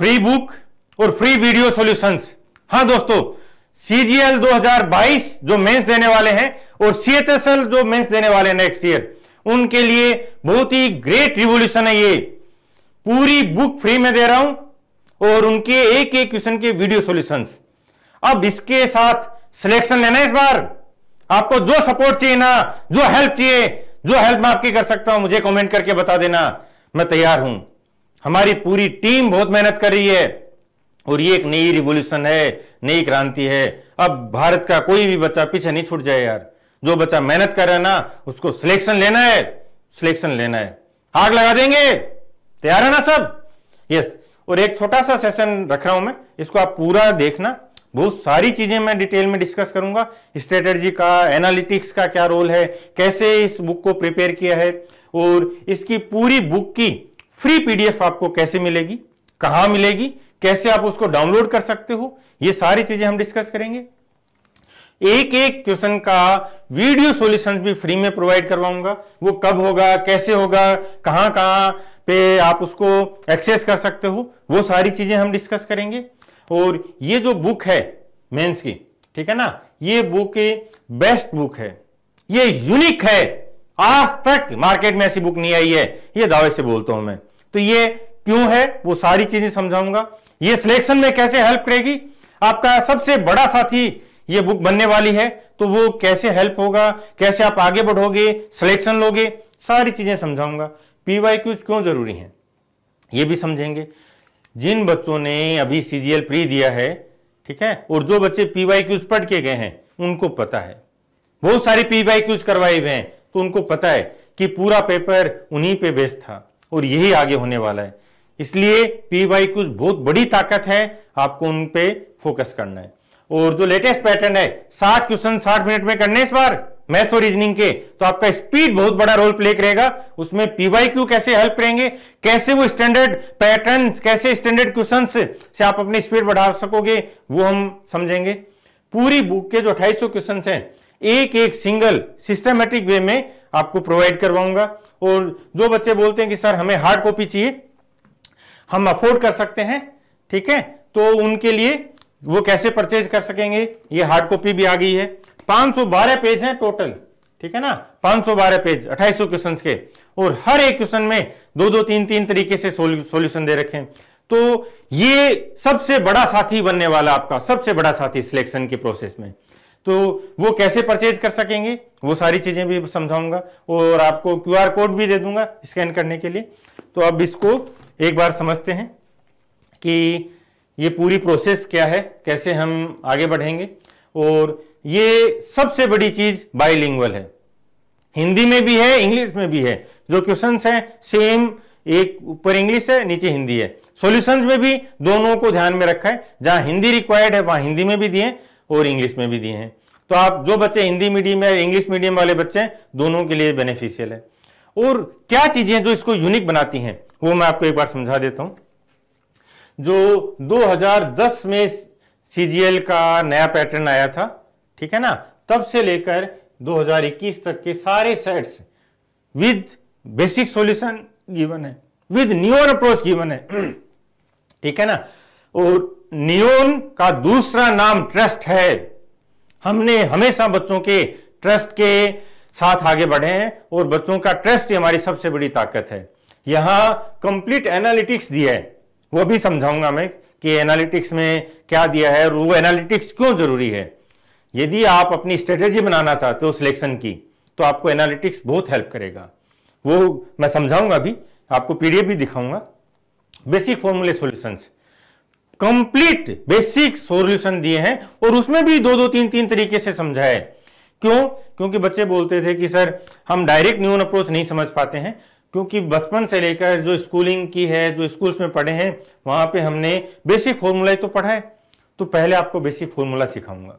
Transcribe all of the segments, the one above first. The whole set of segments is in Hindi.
फ्री बुक और फ्री वीडियो सॉल्यूशंस हाँ दोस्तों सीजीएल 2022 जो मेंस देने वाले हैं और सीएचएसएल जो मेंस देने वाले हैं नेक्स्ट ईयर उनके लिए बहुत ही ग्रेट रिवोल्यूशन है ये पूरी बुक फ्री में दे रहा हूं और उनके एक एक क्वेश्चन के वीडियो सॉल्यूशंस अब इसके साथ सिलेक्शन लेना इस बार आपको जो सपोर्ट चाहिए ना जो हेल्प चाहिए जो हेल्प मैं आपकी कर सकता हूं मुझे कमेंट करके बता देना मैं तैयार हूं हमारी पूरी टीम बहुत मेहनत कर रही है और ये एक नई रिवोल्यूशन है नई क्रांति है अब भारत का कोई भी बच्चा पीछे नहीं छूट जाए यार जो बच्चा मेहनत कर रहा है ना उसको सिलेक्शन लेना है सिलेक्शन लेना है आग लगा देंगे तैयार है ना सब यस और एक छोटा सा सेशन रख रहा हूं मैं इसको आप पूरा देखना बहुत सारी चीजें मैं डिटेल में डिस्कस करूंगा स्ट्रेटर्जी का एनालिटिक्स का क्या रोल है कैसे इस बुक को प्रिपेयर किया है और इसकी पूरी बुक की फ्री पीडीएफ आपको कैसे मिलेगी कहां मिलेगी कैसे आप उसको डाउनलोड कर सकते हो ये सारी चीजें हम डिस्कस करेंगे एक एक क्वेश्चन का वीडियो सोल्यूशन भी फ्री में प्रोवाइड करवाऊंगा वो कब होगा कैसे होगा कहां कहां पे आप उसको एक्सेस कर सकते हो वो सारी चीजें हम डिस्कस करेंगे और ये जो बुक है मेंस की ठीक है ना ये बुक बेस्ट बुक है ये यूनिक है आज तक मार्केट में ऐसी बुक नहीं आई है ये दावे से बोलता हूं मैं तो ये क्यों है वो सारी चीजें समझाऊंगा ये सिलेक्शन में कैसे हेल्प करेगी आपका सबसे बड़ा साथी ये बुक बनने वाली है तो वो कैसे हेल्प होगा कैसे आप आगे बढ़ोगे सिलेक्शन लोगे सारी चीजें समझाऊंगा पीवाई क्यूज क्यों जरूरी है ये भी समझेंगे जिन बच्चों ने अभी सीजीएल प्री दिया है ठीक है और जो बच्चे पीवाई क्यूज पढ़ के गए हैं उनको पता है बहुत सारे पीवाई क्यूज करवाए हुए हैं तो उनको पता है कि पूरा पेपर उन्हीं पे बेस्ट था और यही आगे होने वाला है इसलिए पी वाई कुछ बहुत बड़ी ताकत है आपको उन पे फोकस करना है और जो लेटेस्ट पैटर्न है साठ क्वेश्चन साठ मिनट में करने इस बार मैथ्स और रीजनिंग के तो आपका स्पीड बहुत बड़ा रोल प्ले करेगा उसमें पीवाई क्यू कैसे हेल्प करेंगे कैसे वो स्टैंडर्ड पैटर्न कैसे स्टैंडर्ड क्वेश्चन से आप अपनी स्पीड बढ़ा सकोगे वो हम समझेंगे पूरी बुक के जो अट्ठाईस क्वेश्चन हैं एक एक सिंगल सिस्टमेटिक वे में आपको प्रोवाइड करवाऊंगा और जो बच्चे बोलते हैं कि सर हमें हार्ड कॉपी चाहिए हम अफोर्ड कर सकते हैं ठीक है तो उनके लिए वो कैसे परचेज कर सकेंगे ये हार्ड कॉपी भी आ गई है 512 पेज हैं टोटल ठीक है ना 512 पेज 2800 क्वेश्चंस के और हर एक क्वेश्चन में दो दो तीन तीन तरीके से सॉल्यूशन दे रखे तो ये सबसे बड़ा साथी बनने वाला आपका सबसे बड़ा साथी सिलेक्शन के प्रोसेस में तो वो कैसे परचेज कर सकेंगे वो सारी चीज़ें भी समझाऊंगा और आपको क्यूआर कोड भी दे दूंगा स्कैन करने के लिए तो अब इसको एक बार समझते हैं कि ये पूरी प्रोसेस क्या है कैसे हम आगे बढ़ेंगे और ये सबसे बड़ी चीज़ बाईलिंगुअल है हिंदी में भी है इंग्लिश में भी है जो क्वेश्चन है सेम एक ऊपर इंग्लिश है नीचे हिंदी है सॉल्यूशंस में भी दोनों को ध्यान में रखा है जहां हिंदी रिक्वायर्ड है वहां हिंदी में भी दिए और इंग्लिश में भी दिए हैं तो आप जो बच्चे हिंदी मीडियम या इंग्लिश मीडियम वाले बच्चे हैं दोनों के लिए बेनिफिशियल है और क्या चीजें जो इसको यूनिक बनाती हैं वो मैं आपको एक बार समझा देता हूं जो 2010 में सीजीएल का नया पैटर्न आया था ठीक है ना तब से लेकर 2021 तक के सारे sets with basic solution given है विद न्यूअर अप्रोच गिवन है ठीक है ना और नियोन का दूसरा नाम ट्रस्ट है हमने हमेशा बच्चों के ट्रस्ट के साथ आगे बढ़े हैं और बच्चों का ट्रस्ट हमारी सबसे बड़ी ताकत है यहां कंप्लीट एनालिटिक्स दिया है वो भी समझाऊंगा मैं कि एनालिटिक्स में क्या दिया है और वो एनालिटिक्स क्यों जरूरी है यदि आप अपनी स्ट्रेटेजी बनाना चाहते हो सिलेक्शन की तो आपको एनालिटिक्स बहुत हेल्प करेगा वो मैं समझाऊंगा भी आपको पीडीएफ भी दिखाऊंगा बेसिक फॉर्मूले सॉल्यूशंस कंप्लीट बेसिक सॉल्यूशन दिए हैं और उसमें भी दो दो तीन तीन तरीके से समझाए क्यों क्योंकि बच्चे बोलते थे कि सर हम डायरेक्ट न्यून अप्रोच नहीं समझ पाते हैं क्योंकि बचपन से लेकर जो स्कूलिंग की है जो स्कूल्स में पढ़े हैं वहां पे हमने बेसिक फॉर्मूला ही तो पढ़ा है तो पहले आपको बेसिक फॉर्मूला सिखाऊंगा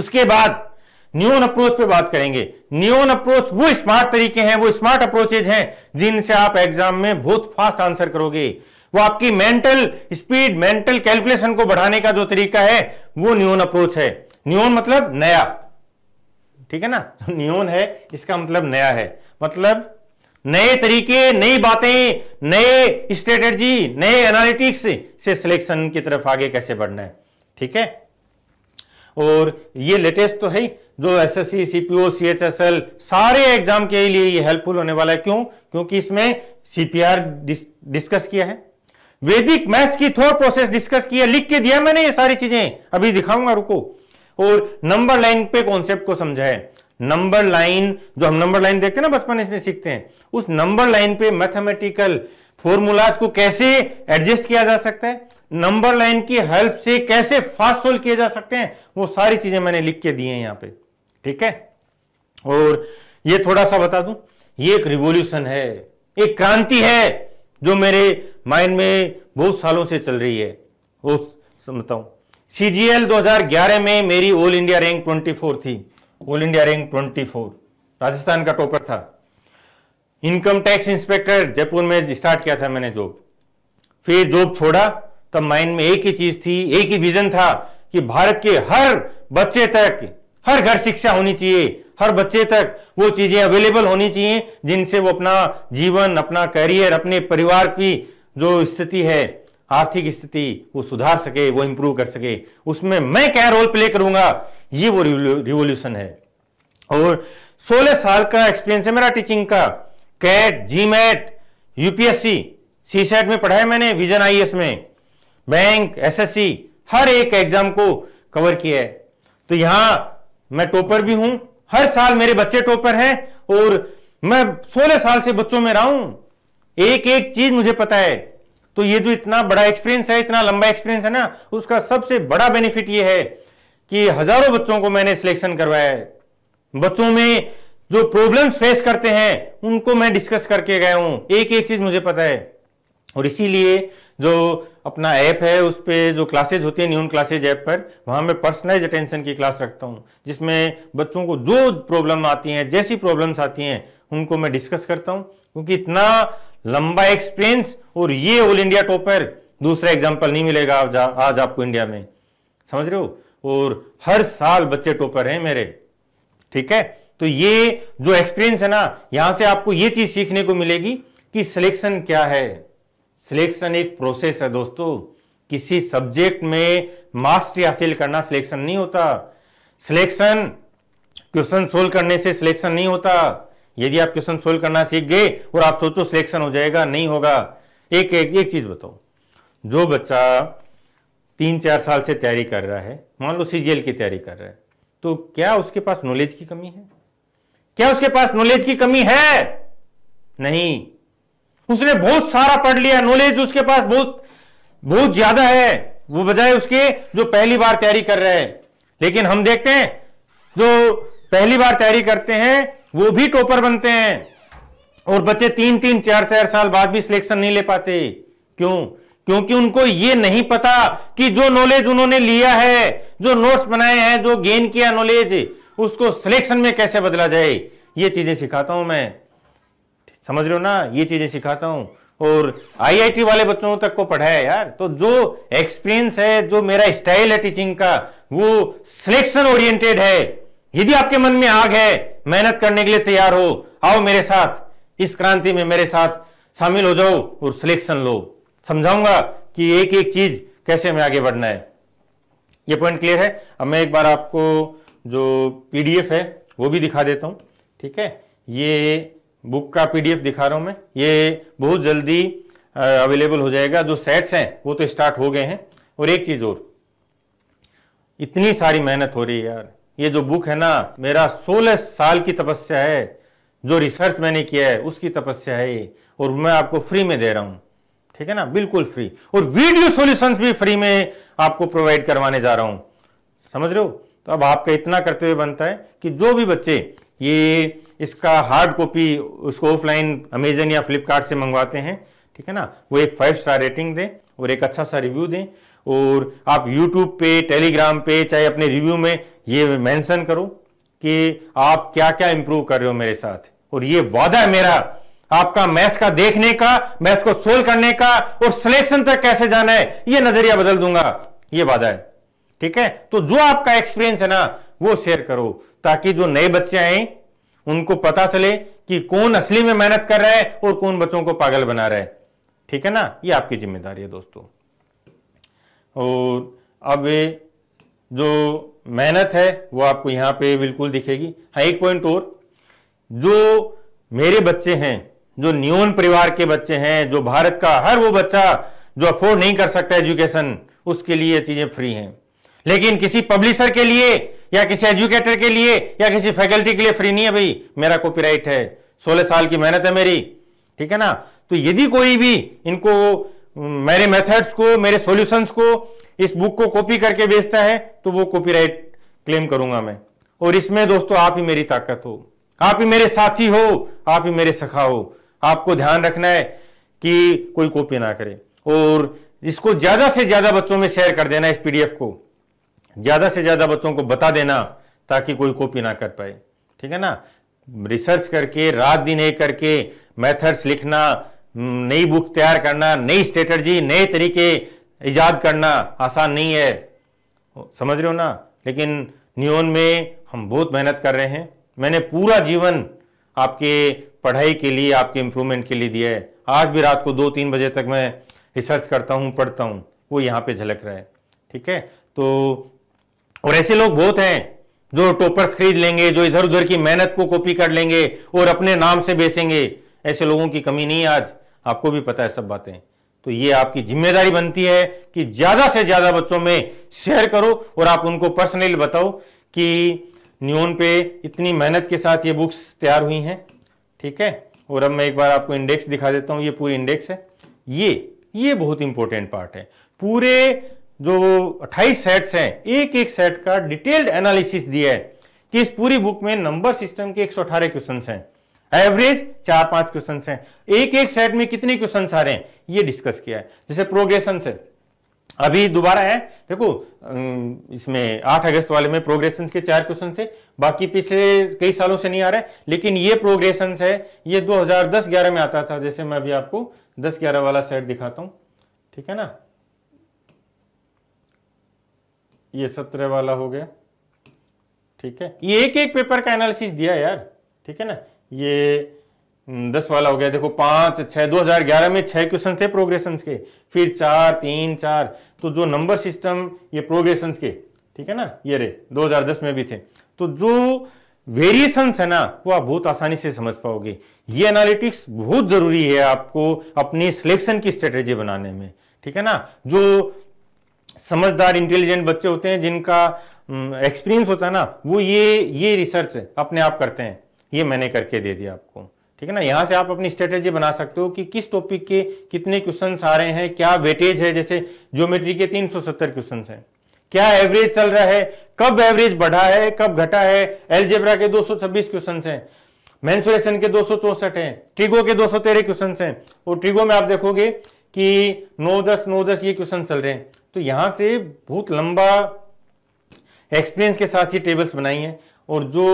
उसके बाद न्यून अप्रोच पे बात करेंगे न्यून अप्रोच वो स्मार्ट तरीके हैं वो स्मार्ट अप्रोचेज हैं जिनसे आप एग्जाम में बहुत फास्ट आंसर करोगे वो आपकी मेंटल स्पीड मेंटल कैलकुलेशन को बढ़ाने का जो तरीका है वो न्यून अप्रोच है न्यून मतलब नया ठीक है ना न्यून है इसका मतलब नया है मतलब नए तरीके नई बातें नए स्ट्रेटेजी नए एनालिटिक्स से सिलेक्शन की तरफ आगे कैसे बढ़ना है ठीक है और ये लेटेस्ट तो है जो S S C CPO C H S L सारे एग्जाम के लिए ये हेल्पफुल होने वाला है क्यों क्योंकि इसमें सीपीआर डिस, डिस्कस किया है वैदिक मैथ्स की थोड़ प्रोसेस डिस्कस किया लिख के दिया मैंने ये सारी चीजें अभी दिखाऊंगा रुको और नंबर लाइन पे कॉन्सेप्ट को समझा है नंबर लाइन जो हम नंबर लाइन देखते हैं ना बचपन इसमें सीखते हैं उस नंबर लाइन पे मैथमेटिकल फॉर्मूलाज को कैसे एडजस्ट किया जा सकता है नंबर लाइन की हेल्प से कैसे फास्ट सोल्व किए जा सकते हैं वो सारी चीजें मैंने लिख के दी हैं यहां पे ठीक है और ये थोड़ा सा बता दूं ये एक रिवोल्यूशन है एक क्रांति है जो मेरे माइंड में बहुत सालों से चल रही है वो समझता हूँ सी जी एल दो हजार ग्यारह में मेरी all India rank twenty four थी all India rank twenty four Rajasthan का टॉपर था इनकम टैक्स इंस्पेक्टर जयपुर में स्टार्ट किया था मैंने जॉब फिर जॉब छोड़ा तब माइंड में एक ही चीज थी एक ही विजन था कि भारत के हर बच्चे तक हर घर शिक्षा होनी चाहिए हर बच्चे तक वो चीजें अवेलेबल होनी चाहिए जिनसे वो अपना जीवन अपना करियर अपने परिवार की जो स्थिति है आर्थिक स्थिति वो सुधार सके वो इंप्रूव कर सके उसमें मैं क्या रोल प्ले करूंगा ये वो रिवोल्यूशन है और 16 साल का एक्सपीरियंस है मेरा टीचिंग का CAT GMAT UPSC CSAT में पढ़ा है मैंने विजन आई e में बैंक एसएससी हर एक एग्जाम को कवर किया है तो यहां मैं टॉपर भी हूं हर साल मेरे बच्चे टॉपर हैं और मैं 16 साल से बच्चों में रहा हूं एक एक चीज मुझे पता है तो ये जो इतना बड़ा एक्सपीरियंस है इतना लंबा एक्सपीरियंस है ना उसका सबसे बड़ा बेनिफिट ये है कि हजारों बच्चों को मैंने सिलेक्शन करवाया है बच्चों में जो प्रॉब्लम्स फेस करते हैं उनको मैं डिस्कस करके गया हूं एक एक चीज मुझे पता है और इसीलिए जो अपना ऐप है उस पर जो क्लासेज होती है न्यून क्लासेज ऐप पर वहां मैं पर्सनलाइज अटेंशन की क्लास रखता हूँ जिसमें बच्चों को जो प्रॉब्लम आती हैं जैसी प्रॉब्लम्स आती हैं उनको मैं डिस्कस करता हूँ क्योंकि इतना लंबा एक्सपीरियंस और ये ऑल इंडिया टॉपर दूसरा एग्जाम्पल नहीं मिलेगा आज, आज आपको इंडिया में समझ रहे हो और हर साल बच्चे टॉपर हैं मेरे ठीक है तो ये जो एक्सपीरियंस है ना यहां से आपको ये चीज सीखने को मिलेगी कि सिलेक्शन क्या है सिलेक्शन एक प्रोसेस है दोस्तों किसी सब्जेक्ट में मास्टरी हासिल करना सिलेक्शन नहीं होता सिलेक्शन क्वेश्चन सोल्व करने से सिलेक्शन नहीं होता यदि आप क्वेश्चन सोल्व करना सीख गए और आप सोचो सिलेक्शन हो जाएगा नहीं होगा एक एक एक चीज बताओ जो बच्चा तीन चार साल से तैयारी कर रहा है मान लो सीजीएल की तैयारी कर रहा है तो क्या उसके पास नॉलेज की कमी है क्या उसके पास नॉलेज की कमी है नहीं उसने बहुत सारा पढ़ लिया नॉलेज उसके पास बहुत बहुत ज्यादा है वो बजाय उसके जो पहली बार तैयारी कर रहे हैं लेकिन हम देखते हैं जो पहली बार तैयारी करते हैं वो भी टॉपर बनते हैं और बच्चे तीन तीन चार चार साल बाद भी सिलेक्शन नहीं ले पाते क्यों क्योंकि उनको ये नहीं पता कि जो नॉलेज उन्होंने लिया है जो नोट्स बनाए हैं जो गेन किया नॉलेज उसको सिलेक्शन में कैसे बदला जाए ये चीजें सिखाता हूं मैं समझ रहे हो ना ये चीजें सिखाता हूं और आईआईटी वाले बच्चों तक को पढ़ाया यार तो जो एक्सपीरियंस है जो मेरा स्टाइल है टीचिंग का वो सिलेक्शन ओरिएंटेड है यदि आपके मन में आग है मेहनत करने के लिए तैयार हो आओ मेरे साथ इस क्रांति में मेरे साथ शामिल हो जाओ और सिलेक्शन लो समझाऊंगा कि एक एक चीज कैसे हमें आगे बढ़ना है ये पॉइंट क्लियर है अब मैं एक बार आपको जो पीडीएफ है वो भी दिखा देता हूँ ठीक है ये बुक का पीडीएफ दिखा रहा हूँ मैं ये बहुत जल्दी अवेलेबल हो जाएगा जो सेट्स हैं वो तो स्टार्ट हो गए हैं और एक चीज़ और इतनी सारी मेहनत हो रही है यार ये जो बुक है ना मेरा 16 साल की तपस्या है जो रिसर्च मैंने किया है उसकी तपस्या है और मैं आपको फ्री में दे रहा हूं ठीक है ना बिल्कुल फ्री और वीडियो सॉल्यूशंस भी फ्री में आपको प्रोवाइड करवाने जा रहा हूं समझ रहे हो तो अब आपका इतना करते हुए बनता है कि जो भी बच्चे ये इसका हार्ड कॉपी उसको ऑफलाइन अमेजन या फ्लिपकार्ट से मंगवाते हैं ठीक है ना वो एक फाइव स्टार रेटिंग दें और एक अच्छा सा रिव्यू दें और आप यूट्यूब पे टेलीग्राम पे चाहे अपने रिव्यू में ये मेंशन करो कि आप क्या क्या इंप्रूव कर रहे हो मेरे साथ और ये वादा है मेरा आपका मैच का देखने का मैच को सोल्व करने का और सिलेक्शन तक कैसे जाना है ये नजरिया बदल दूंगा ये वादा है ठीक है तो जो आपका एक्सपीरियंस है ना वो शेयर करो ताकि जो नए बच्चे आए उनको पता चले कि कौन असली में मेहनत कर रहा है और कौन बच्चों को पागल बना रहा है ठीक है ना ये आपकी जिम्मेदारी है दोस्तों और अब जो मेहनत है वो आपको यहाँ पे बिल्कुल दिखेगी हाँ एक पॉइंट और जो मेरे बच्चे हैं जो न्यून परिवार के बच्चे हैं जो भारत का हर वो बच्चा जो अफोर्ड नहीं कर सकता एजुकेशन उसके लिए चीजें फ्री हैं लेकिन किसी पब्लिशर के लिए या किसी एजुकेटर के लिए या किसी फैकल्टी के लिए फ्री नहीं है भाई मेरा कॉपीराइट है सोलह साल की मेहनत है मेरी ठीक है ना तो यदि कोई भी इनको मेरे मेथड्स को मेरे सॉल्यूशंस को इस बुक को कॉपी करके बेचता है तो वो कॉपीराइट क्लेम करूंगा मैं और इसमें दोस्तों आप ही मेरी ताकत हो आप ही मेरे साथी हो आप ही मेरे सखा हो आपको ध्यान रखना है कि कोई कॉपी ना करे और इसको ज्यादा से ज्यादा बच्चों में शेयर कर देना इस पीडीएफ को ज्यादा से ज्यादा बच्चों को बता देना ताकि कोई कॉपी ना कर पाए ठीक है ना रिसर्च करके रात दिन एक करके मेथड्स लिखना हम्म, नई बुक तैयार करना नई स्ट्रेटर्जी नए तरीके ईजाद करना आसान नहीं है समझ रहे हो ना लेकिन न्योन में हम बहुत मेहनत कर रहे हैं मैंने पूरा जीवन आपके पढ़ाई के लिए आपके इम्प्रूवमेंट के लिए दिया है आज भी रात को दो तीन बजे तक मैं रिसर्च करता हूँ पढ़ता हूँ वो यहाँ पे झलक रहा है ठीक है तो और ऐसे लोग बहुत हैं जो टोपर्स खरीद लेंगे जो इधर उधर की मेहनत को कॉपी कर लेंगे और अपने नाम से बेचेंगे ऐसे लोगों की कमी नहीं आज आपको भी पता है सब बातें तो ये आपकी जिम्मेदारी बनती है कि ज़्यादा से ज़्यादा बच्चों में शेयर करो और आप उनको पर्सनली बताओ कि न्यून पे इतनी मेहनत के साथ ये बुक्स तैयार हुई हैं ठीक है और अब मैं एक बार आपको इंडेक्स दिखा देता हूँ ये पूरी इंडेक्स है ये ये बहुत इंपॉर्टेंट पार्ट है पूरे जो 28 सेट्स हैं एक एक सेट का डिटेल्ड एनालिसिस दिया है कि इस पूरी बुक में नंबर सिस्टम के 118 क्वेश्चंस हैं एवरेज चार पांच क्वेश्चन हैं एक एक सेट में कितने क्वेश्चन आ रहे हैं ये डिस्कस किया है जैसे प्रोग्रेशन से अभी दोबारा है देखो इसमें 8 अगस्त वाले में प्रोग्रेशन के चार क्वेश्चन थे बाकी पिछले कई सालों से नहीं आ रहे लेकिन ये प्रोग्रेशन है ये 2010-11 में आता था जैसे मैं अभी आपको 10-11 वाला सेट दिखाता हूं ठीक है ना ये सत्रह वाला हो गया ठीक है ये एक एक पेपर का एनालिसिस दिया यार ठीक है ना ये हम्म, दस वाला हो गया देखो पांच छह दो हजार ग्यारह में छह क्वेश्चन थे प्रोग्रेशन के फिर चार तीन चार तो जो नंबर सिस्टम ये प्रोग्रेशन के ठीक है ना ये रे 2010 में भी थे तो जो वेरिएशन है ना वो आप बहुत आसानी से समझ पाओगे ये एनालिटिक्स बहुत जरूरी है आपको अपनी सिलेक्शन की स्ट्रेटेजी बनाने में ठीक है ना जो समझदार इंटेलिजेंट बच्चे होते हैं जिनका एक्सपीरियंस हम्म, होता है ना वो ये ये रिसर्च अपने आप करते हैं ये मैंने करके दे दिया आपको ठीक है ना यहाँ से आप अपनी स्ट्रेटेजी बना सकते हो कि किस टॉपिक के कितने क्वेश्चन आ रहे हैं क्या वेटेज है जैसे ज्योमेट्री के तीन सौ हैं क्या एवरेज चल रहा है कब एवरेज बढ़ा है कब घटा है एलजेब्रा के 226 क्वेश्चन हैं मेंसुरेशन के दो हैं ट्रिगो के दो क्वेश्चन हैं और ट्रिगो में आप देखोगे कि 9 10 9 10 ये क्वेश्चन चल रहे हैं तो यहां से बहुत लंबा एक्सपीरियंस के साथ ही टेबल्स बनाई हैं और जो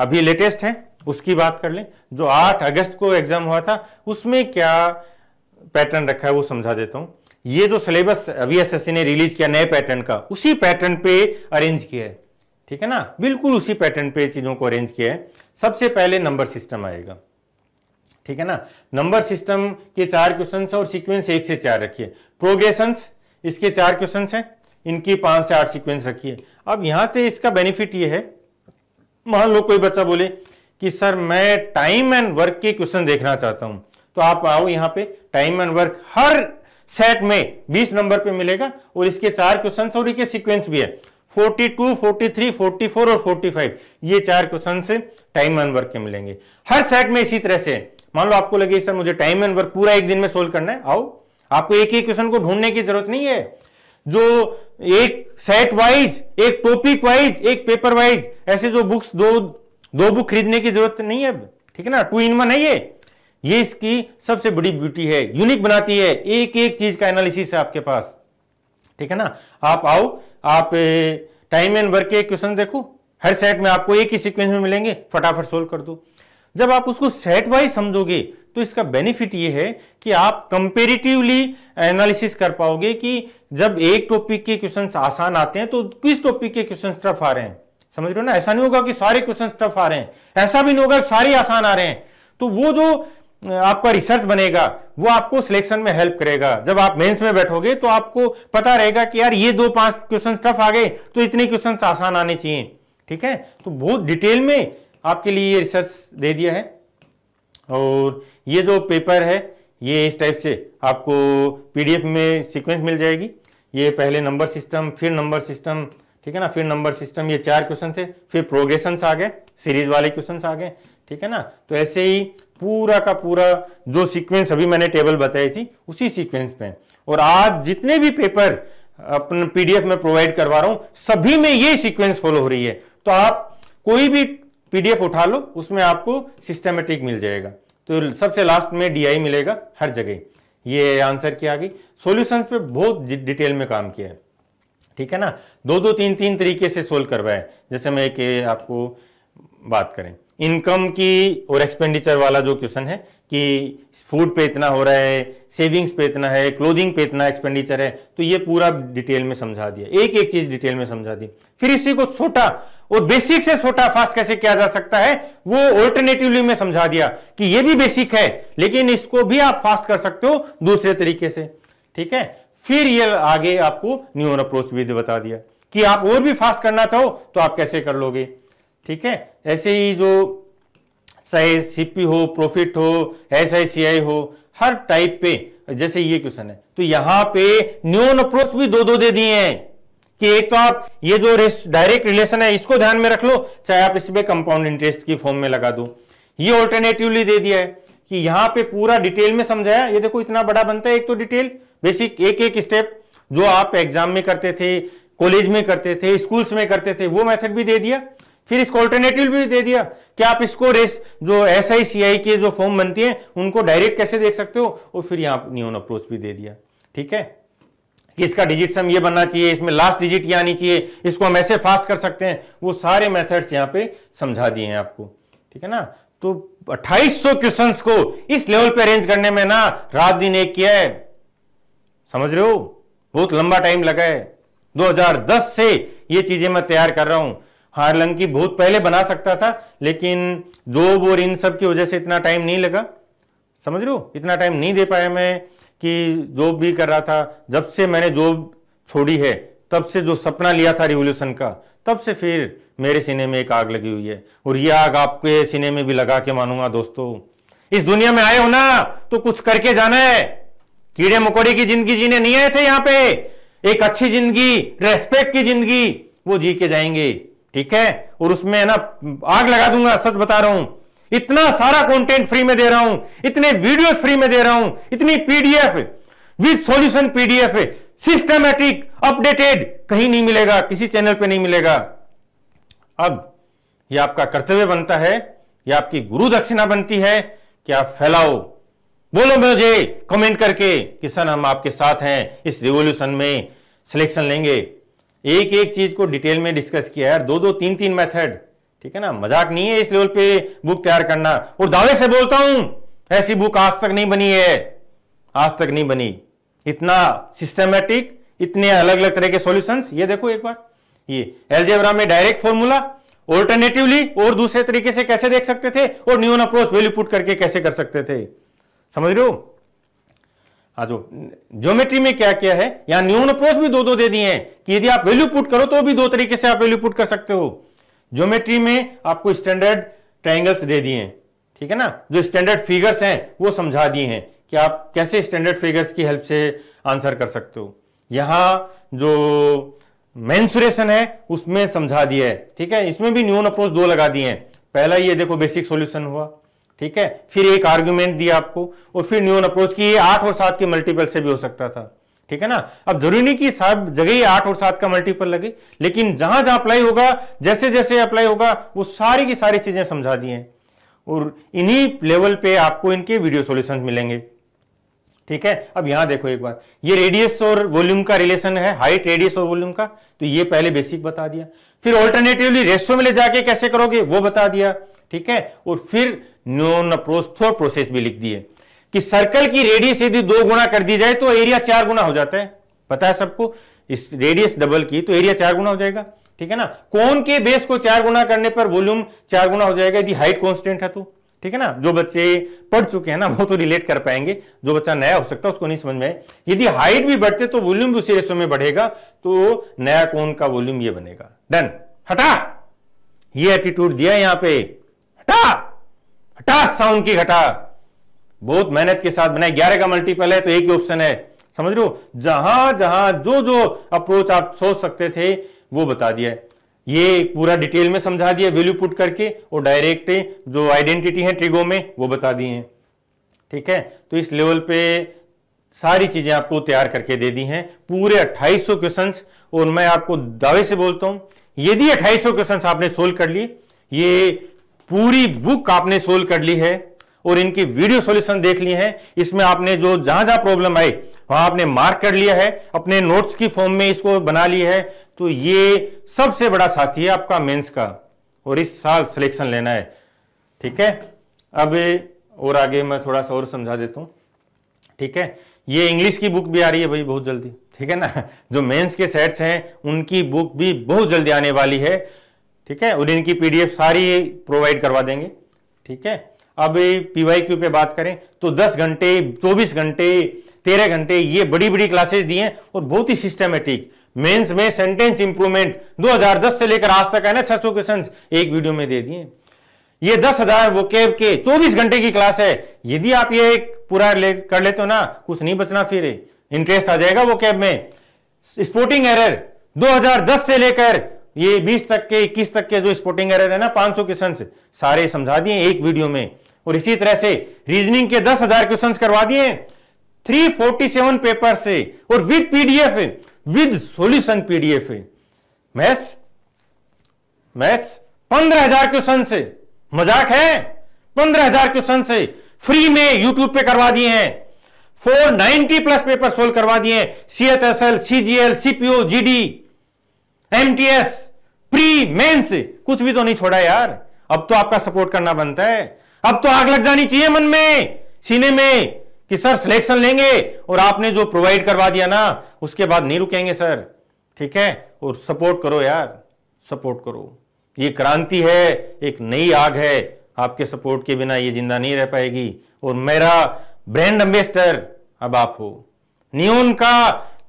अभी लेटेस्ट है उसकी बात कर लें जो 8 अगस्त को एग्जाम हुआ था उसमें क्या पैटर्न रखा है वो समझा देता हूँ ये जो सिलेबस अभी एस ने रिलीज किया नए पैटर्न का उसी पैटर्न पे अरेंज किया है ठीक है ना बिल्कुल उसी पैटर्न पे चीज़ों को अरेंज किया है सबसे पहले नंबर सिस्टम आएगा ठीक है ना नंबर सिस्टम के चार क्वेश्चन और सीक्वेंस एक से चार रखिए प्रोग्रेस इसके चार क्वेश्चन है इनकी पांच से आठ सीक्वेंस रखिए अब यहां से इसका बेनिफिट ये है मान लो कोई बच्चा बोले कि सर मैं टाइम एंड वर्क के क्वेश्चन देखना चाहता हूं तो आप आओ यहां पे टाइम एंड वर्क हर सेट में 20 नंबर पे मिलेगा और इसके चार क्वेश्चन और इसके सीक्वेंस भी है 42, 43, 44 और 45 ये चार क्वेश्चन से टाइम एंड वर्क के मिलेंगे हर सेट में इसी तरह से मान लो आपको लगे सर मुझे टाइम एंड वर्क पूरा एक दिन में सोल्व करना है आओ आपको एक ही क्वेश्चन को ढूंढने की जरूरत नहीं है जो एक सेट वाइज एक टॉपिक वाइज एक पेपर वाइज ऐसे जो बुक्स दो दो बुक खरीदने की जरूरत नहीं है ठीक है ना टू इन वन है ये ये इसकी सबसे बड़ी ब्यूटी है यूनिक बनाती है एक एक चीज का एनालिसिस है आपके पास ठीक है ना आप आओ आप टाइम एंड वर्क के क्वेश्चन देखो हर सेट में आपको एक ही सीक्वेंस में मिलेंगे फटाफट सोल्व कर दो जब आप उसको सेट वाइज समझोगे तो इसका बेनिफिट ये है कि आप कंपेरिटिवली एनालिसिस कर पाओगे कि जब एक टॉपिक के क्वेश्चन आसान आते हैं तो किस टॉपिक के क्वेश्चन टफ आ रहे हैं समझ रहे हो ना ऐसा नहीं होगा कि सारे क्वेश्चन टफ आ रहे हैं ऐसा भी नहीं होगा कि सारे आसान आ रहे हैं तो वो जो आपका रिसर्च बनेगा वो आपको सिलेक्शन में हेल्प करेगा जब आप मेंस में बैठोगे तो आपको पता रहेगा कि यार ये दो पांच क्वेश्चन टफ आ गए तो इतने क्वेश्चन आसान आने चाहिए ठीक है तो बहुत डिटेल में आपके लिए ये रिसर्च दे दिया है और ये जो पेपर है ये इस टाइप से आपको पीडीएफ में सीक्वेंस मिल जाएगी ये पहले नंबर सिस्टम फिर नंबर सिस्टम ठीक है ना फिर नंबर सिस्टम ये चार क्वेश्चन थे फिर प्रोग्रेशन आ गए सीरीज वाले क्वेश्चन आ गए ठीक है ना तो ऐसे ही पूरा का पूरा जो सीक्वेंस अभी मैंने टेबल बताई थी उसी सीक्वेंस पे और आज जितने भी पेपर अपने पीडीएफ में प्रोवाइड करवा रहा हूं सभी में ये सीक्वेंस फॉलो हो रही है तो आप कोई भी पीडीएफ उठा लो उसमें आपको सिस्टमेटिक मिल जाएगा तो सबसे लास्ट में डीआई मिलेगा हर जगह ये आंसर की आ गई सोल्यूशंस पे बहुत डिटेल में काम किया है ठीक है ना दो दो तीन तीन तरीके से सोल्व करवाए जैसे मैं एक आपको बात करें इनकम की और एक्सपेंडिचर वाला जो क्वेश्चन है कि फूड पे इतना हो रहा है सेविंग्स पे इतना है क्लोथिंग पे इतना एक्सपेंडिचर है तो ये पूरा डिटेल में समझा दिया एक एक चीज डिटेल में समझा दी फिर इसी को छोटा वो बेसिक से छोटा फास्ट कैसे किया जा सकता है वो ऑल्टरनेटिवली में समझा दिया कि ये भी बेसिक है लेकिन इसको भी आप फास्ट कर सकते हो दूसरे तरीके से ठीक है फिर ये आगे आपको न्यून अप्रोच भी बता दिया कि आप और भी फास्ट करना चाहो तो आप कैसे कर लोगे ठीक है ऐसे ही जो चाहे सीपी हो प्रॉफिट हो आई हो हर टाइप पे जैसे ये क्वेश्चन है तो यहां पे न्यून अप्रोच भी दो दो दे दिए हैं कि एक तो आप ये जो डायरेक्ट रिलेशन है इसको ध्यान में रख लो चाहे आप इसमें कंपाउंड इंटरेस्ट की फॉर्म में लगा दो ये ऑल्टरनेटिवली दे दिया है कि यहां पे पूरा डिटेल में समझाया ये देखो इतना बड़ा बनता है एक तो डिटेल बेसिक एक एक स्टेप जो आप एग्जाम में करते थे कॉलेज में करते थे स्कूल्स में करते थे वो मेथड भी दे दिया फिर इसको ऑल्टरनेटिव भी दे दिया कि आप इसको रेस जो एस आई सी आई के जो फॉर्म बनती है उनको डायरेक्ट कैसे देख सकते हो और फिर यहां न्यून अप्रोच भी दे दिया ठीक है कि इसका डिजिट सम ये बनना चाहिए इसमें लास्ट डिजिट ये आनी चाहिए इसको हम ऐसे फास्ट कर सकते हैं वो सारे मेथड्स यहाँ पे समझा दिए हैं आपको ठीक है ना तो 2800 क्वेश्चंस को इस लेवल पे अरेंज करने में ना रात दिन एक किया है समझ रहे हो बहुत लंबा टाइम लगा है 2010 से ये चीजें मैं तैयार कर रहा हूं हालांकि बहुत पहले बना सकता था लेकिन जॉब और इन सब की वजह से इतना टाइम नहीं लगा समझ रहे हो इतना टाइम नहीं दे पाया मैं कि जॉब भी कर रहा था जब से मैंने जॉब छोड़ी है तब से जो सपना लिया था रिवोल्यूशन का तब से फिर मेरे सीने में एक आग लगी हुई है और ये आग आपके सीने में भी लगा के मानूंगा दोस्तों इस दुनिया में आए हो ना तो कुछ करके जाना है कीड़े मकोड़े की जिंदगी जीने नहीं आए थे यहां पे एक अच्छी जिंदगी रेस्पेक्ट की जिंदगी वो जी के जाएंगे ठीक है और उसमें ना आग लगा दूंगा सच बता रहा हूं इतना सारा कंटेंट फ्री में दे रहा हूं इतने वीडियो फ्री में दे रहा हूं इतनी PDF with solution PDF systematic updated कहीं नहीं मिलेगा किसी चैनल पे नहीं मिलेगा अब यह आपका कर्तव्य बनता है यह आपकी गुरु दक्षिणा बनती है कि आप फैलाओ बोलो मुझे कमेंट करके किसान हम आपके साथ हैं इस रिवोल्यूशन में सिलेक्शन लेंगे एक एक चीज को डिटेल में डिस्कस किया है दो दो तीन तीन मेथड ठीक है ना मजाक नहीं है इस लेवल पे बुक तैयार करना और दावे से बोलता हूं ऐसी बुक आज तक नहीं बनी है आज तक नहीं बनी इतना सिस्टमेटिक इतने अलग अलग तरह के सोल्यूशन ये देखो एक बार ये एलजेब्रा में डायरेक्ट फॉर्मूला ऑल्टरनेटिवली और दूसरे तरीके से कैसे देख सकते थे और न्यून अप्रोच वैल्यू पुट करके कैसे कर सकते थे समझ रहे हो आज ज्योमेट्री में क्या क्या है यहां न्यून अप्रोच भी दो दो दे दिए हैं कि यदि आप वैल्यू पुट करो तो भी दो तरीके से आप वैल्यू पुट कर सकते हो ज्योमेट्री में आपको स्टैंडर्ड ट्राइंगल्स दे दिए हैं ठीक है ना जो स्टैंडर्ड फिगर्स हैं वो समझा दिए हैं कि आप कैसे स्टैंडर्ड फिगर्स की हेल्प से आंसर कर सकते हो यहाँ जो मैंसुरेशन है उसमें समझा दिया है ठीक है इसमें भी न्यून अप्रोच दो लगा दिए हैं पहला ये देखो बेसिक सोल्यूशन हुआ ठीक है फिर एक आर्ग्यूमेंट दिया आपको और फिर न्यून अप्रोच की आठ और सात के मल्टीपल से भी हो सकता था ठीक है ना अब जरूरी नहीं कि सब जगह ही आठ और सात का मल्टीपल लगे लेकिन जहां जहां अप्लाई होगा जैसे जैसे अप्लाई होगा वो सारी की सारी चीजें समझा दी हैं और इन्हीं लेवल पे आपको इनके वीडियो सॉल्यूशंस मिलेंगे ठीक है अब यहां देखो एक बार ये रेडियस और वॉल्यूम का रिलेशन है हाइट रेडियस और वॉल्यूम का तो ये पहले बेसिक बता दिया फिर ऑल्टरनेटिवली रेशो में ले जाके कैसे करोगे वो बता दिया ठीक है और फिर नोन प्रोस्थो प्रोसेस भी लिख दिए कि सर्कल की रेडियस यदि दो गुना कर दी जाए तो एरिया चार गुना हो जाता है पता है सबको इस रेडियस डबल की तो एरिया चार गुना हो जाएगा ठीक है ना कौन के बेस को चार गुना करने पर वॉल्यूम चार गुना हो जाएगा यदि हाइट कॉन्स्टेंट है तो ठीक है ना जो बच्चे पढ़ चुके हैं ना वो तो रिलेट कर पाएंगे जो बच्चा नया हो सकता है उसको नहीं समझ में यदि हाइट भी बढ़ते तो वॉल्यूम भी उसी रेशो में बढ़ेगा तो नया कोन का वॉल्यूम ये बनेगा डन हटा ये एटीट्यूड दिया यहां पे हटा हटा साउंड की घटा बहुत मेहनत के साथ बनाए ग्यारह का मल्टीपल है तो एक ही ऑप्शन है समझ लो जहां जहां जो जो अप्रोच आप सोच सकते थे वो बता दिया ये पूरा डिटेल में समझा दिया वैल्यू पुट करके और डायरेक्ट जो आइडेंटिटी है ट्रिगो में वो बता दिए ठीक है तो इस लेवल पे सारी चीजें आपको तैयार करके दे दी हैं पूरे 2800 क्वेश्चंस और मैं आपको दावे से बोलता हूं यदि 2800 क्वेश्चंस आपने सोल्व कर लिए ये पूरी बुक आपने सोल्व कर ली है और इनकी वीडियो सॉल्यूशन देख लिए हैं इसमें आपने जो जहां जहां प्रॉब्लम आई वहां आपने मार्क कर लिया है अपने नोट्स की फॉर्म में इसको बना लिया है तो ये सबसे बड़ा साथी है आपका मेंस का और इस साल सिलेक्शन लेना है ठीक है अब और आगे मैं थोड़ा सा और समझा देता हूं ठीक है ये इंग्लिश की बुक भी आ रही है भाई बहुत जल्दी ठीक है ना जो मेंस के सेट्स हैं उनकी बुक भी बहुत जल्दी आने वाली है ठीक है और इनकी पीडीएफ सारी प्रोवाइड करवा देंगे ठीक है अब क्यू पे बात करें तो 10 घंटे 24 घंटे 13 घंटे ये बड़ी बड़ी क्लासेस दी हैं और बहुत ही सिस्टमेटिक मेंस में सेंटेंस इंप्रूवमेंट 2010 से लेकर आज तक है ना 600 क्वेश्चन एक वीडियो में दे दिए ये दस हजार वो के चौबीस घंटे की क्लास है यदि आप ये पूरा ले, कर लेते हो ना कुछ नहीं बचना फिर इंटरेस्ट आ जाएगा कैब में स्पोर्टिंग एरर 2010 से लेकर ये 20 तक के 21 तक के जो स्पोर्टिंग एरर है ना 500 क्वेश्चन सारे समझा दिए एक वीडियो में और इसी तरह से रीजनिंग के दस हजार क्वेश्चन करवा दिए 347 पेपर से और with PDF with solution PDF maths maths पंद्रह हजार क्वेश्चन से मजाक है पंद्रह हजार क्वेश्चन से फ्री में यूट्यूब पे करवा दिए हैं 490 प्लस पेपर सोल्व करवा दिए C H C G CGL CPO G D M T S pre mains कुछ भी तो नहीं छोड़ा यार अब तो आपका सपोर्ट करना बनता है अब तो आग लग जानी चाहिए मन में सीने में कि सर सिलेक्शन लेंगे और आपने जो प्रोवाइड करवा दिया ना उसके बाद नहीं रुकेंगे सर ठीक है और सपोर्ट करो यार सपोर्ट करो ये क्रांति है एक नई आग है आपके सपोर्ट के बिना ये जिंदा नहीं रह पाएगी और मेरा ब्रांड एम्बेसडर अब आप हो न्यून का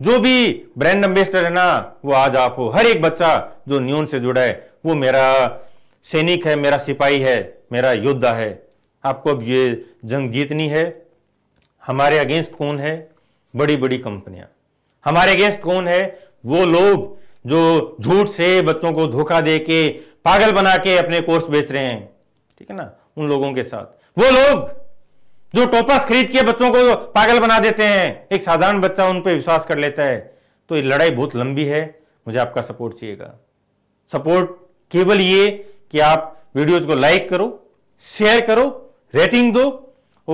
जो भी ब्रांड एम्बेसडर है ना वो आज आप हो हर एक बच्चा जो न्यून से जुड़ा है वो मेरा सैनिक है मेरा सिपाही है मेरा योद्धा है आपको अब ये जंग जीतनी है हमारे अगेंस्ट कौन है बड़ी बड़ी कंपनियां हमारे अगेंस्ट कौन है वो लोग जो झूठ से बच्चों को धोखा दे के पागल बना के अपने कोर्स बेच रहे हैं ठीक है ना उन लोगों के साथ वो लोग जो टोपस खरीद के बच्चों को पागल बना देते हैं एक साधारण बच्चा उन पर विश्वास कर लेता है तो ये लड़ाई बहुत लंबी है मुझे आपका सपोर्ट चाहिएगा सपोर्ट केवल ये कि आप वीडियोज को लाइक करो शेयर करो रेटिंग दो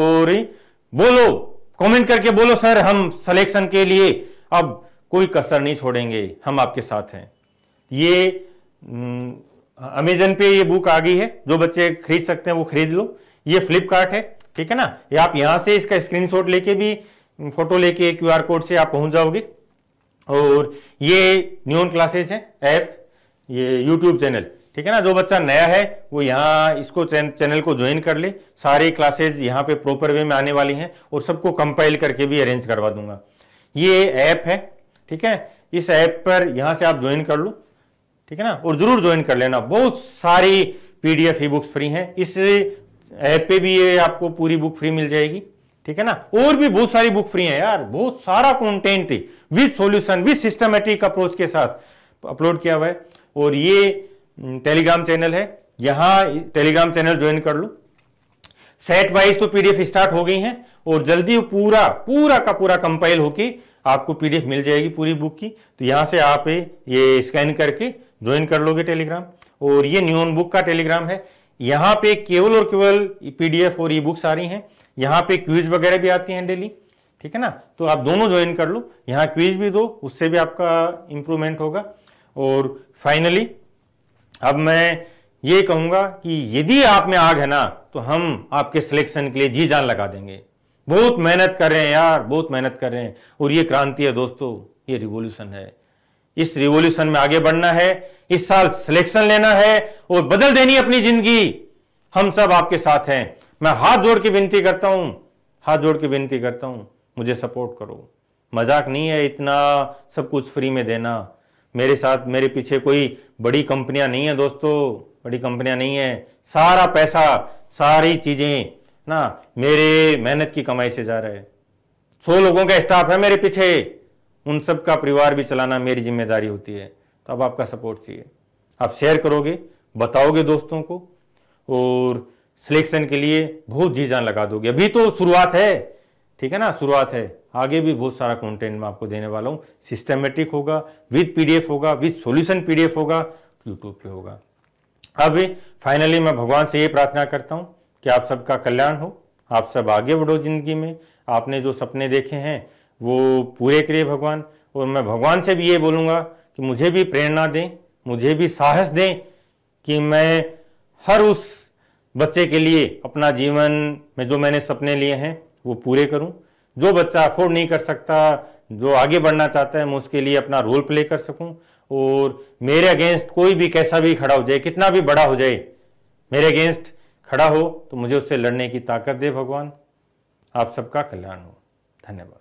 और बोलो कमेंट करके बोलो सर हम सिलेक्शन के लिए अब कोई कसर नहीं छोड़ेंगे हम आपके साथ हैं ये अमेजन हम्म, पे ये बुक आ गई है जो बच्चे खरीद सकते हैं वो खरीद लो ये फ्लिपकार्ट है ठीक है ना ये आप यहां से इसका स्क्रीनशॉट लेके भी फोटो लेके क्यूआर कोड से आप पहुंच जाओगे और ये न्यून क्लासेज है ऐप ये यूट्यूब चैनल ठीक है ना जो बच्चा नया है वो यहाँ इसको चैनल को ज्वाइन कर ले सारी क्लासेज यहाँ पे प्रॉपर वे में आने वाली हैं और सबको कंपाइल करके भी अरेंज करवा दूंगा ये ऐप है ठीक है इस ऐप पर यहाँ से आप ज्वाइन कर लो ठीक है ना और जरूर ज्वाइन कर लेना बहुत सारी पीडीएफ ई बुक्स फ्री हैं इस ऐप पे भी ये आपको पूरी बुक फ्री मिल जाएगी ठीक है ना और भी बहुत सारी बुक फ्री है यार बहुत सारा content with solution with systematic approach के साथ अपलोड किया हुआ है और ये टेलीग्राम हम्म, चैनल है यहां टेलीग्राम चैनल ज्वाइन कर लो सेट वाइज तो पीडीएफ स्टार्ट हो गई है और जल्दी पूरा पूरा का पूरा कंपाइल होके आपको पीडीएफ मिल जाएगी पूरी बुक की तो यहां से आप ये स्कैन करके ज्वाइन कर लोगे टेलीग्राम और ये न्यून बुक का टेलीग्राम है यहाँ पे केवल और केवल पीडीएफ और ई बुक्स आ रही हैं यहाँ पे क्विज वगैरह भी आती हैं डेली ठीक है ना तो आप दोनों ज्वाइन कर लो यहाँ क्विज भी दो उससे भी आपका इंप्रूवमेंट होगा और फाइनली अब मैं ये कहूंगा कि यदि आप में आग है ना तो हम आपके सिलेक्शन के लिए जी जान लगा देंगे बहुत मेहनत कर रहे हैं यार बहुत मेहनत कर रहे हैं और ये क्रांति है दोस्तों ये रिवोल्यूशन है इस रिवोल्यूशन में आगे बढ़ना है इस साल सिलेक्शन लेना है और बदल देनी अपनी जिंदगी हम सब आपके साथ हैं मैं हाथ जोड़ के विनती करता हूं हाथ जोड़ के विनती करता हूं मुझे सपोर्ट करो मजाक नहीं है इतना सब कुछ फ्री में देना मेरे साथ मेरे पीछे कोई बड़ी कंपनियां नहीं है दोस्तों बड़ी कंपनियां नहीं है सारा पैसा सारी चीज़ें ना मेरे मेहनत की कमाई से जा रहा है सौ लोगों का स्टाफ है मेरे पीछे उन सब का परिवार भी चलाना मेरी जिम्मेदारी होती है तो अब आपका सपोर्ट चाहिए आप शेयर करोगे बताओगे दोस्तों को और सिलेक्शन के लिए बहुत जी जान लगा दोगे अभी तो शुरुआत है ठीक है ना शुरुआत है आगे भी बहुत सारा कंटेंट मैं आपको देने वाला हूँ सिस्टमेटिक होगा विद पीडीएफ होगा विद सॉल्यूशन पीडीएफ होगा यूट्यूब पे होगा अब फाइनली मैं भगवान से ये प्रार्थना करता हूँ कि आप सबका कल्याण हो आप सब आगे बढ़ो जिंदगी में आपने जो सपने देखे हैं वो पूरे करिए भगवान और मैं भगवान से भी ये बोलूँगा कि मुझे भी प्रेरणा दें मुझे भी साहस दें कि मैं हर उस बच्चे के लिए अपना जीवन में जो मैंने सपने लिए हैं वो पूरे करूं जो बच्चा अफोर्ड नहीं कर सकता जो आगे बढ़ना चाहता है मैं उसके लिए अपना रोल प्ले कर सकूं और मेरे अगेंस्ट कोई भी कैसा भी खड़ा हो जाए कितना भी बड़ा हो जाए मेरे अगेंस्ट खड़ा हो तो मुझे उससे लड़ने की ताकत दे भगवान आप सबका कल्याण हो धन्यवाद